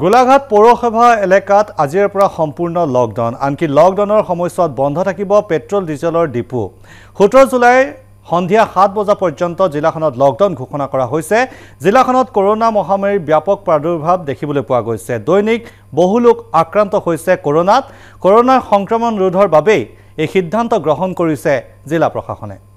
গোলাঘাট পৌৰসভা এলেকাত আজিৰ পৰা সম্পূৰ্ণ লকডাউন আনকি লকডাউনৰ সময়ছোৱাত বন্ধ থাকিব পেট্ৰল ডিজেলৰ ডিপো সোতৰ জুলাই সন্ধিয়া সাত বজা পৰ্যন্ত জিলাখনত লকডাউন ঘোষণা কৰা হৈছে জিলাখনত কৰোণা মহামাৰীৰ ব্যাপক প্ৰাদুৰ্ভাৱ দেখিবলৈ পোৱা গৈছে দৈনিক বহু লোক আক্ৰান্ত হৈছে কৰোণাত কৰোনাৰ সংক্ৰমণ ৰোধৰ বাবেই এই সিদ্ধান্ত গ্ৰহণ কৰিছে জিলা প্ৰশাসনে